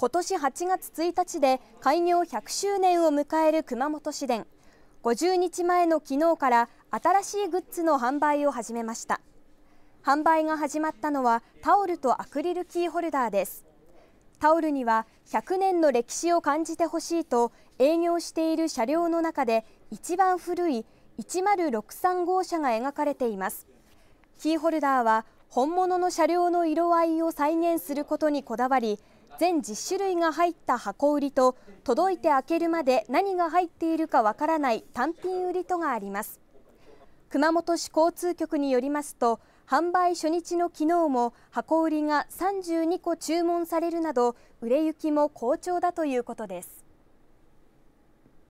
今年8月1日で開業100周年を迎える熊本市電50日前の昨日から新しいグッズの販売を始めました販売が始まったのはタオルとアクリルキーホルダーですタオルには100年の歴史を感じてほしいと営業している車両の中で一番古い1 0 6 3号車が描かれていますキーホルダーは本物の車両の色合いを再現することにこだわり全10種類が入った箱売りと届いて開けるまで何が入っているかわからない単品売りとがあります熊本市交通局によりますと販売初日の昨日も箱売りが32個注文されるなど売れ行きも好調だということです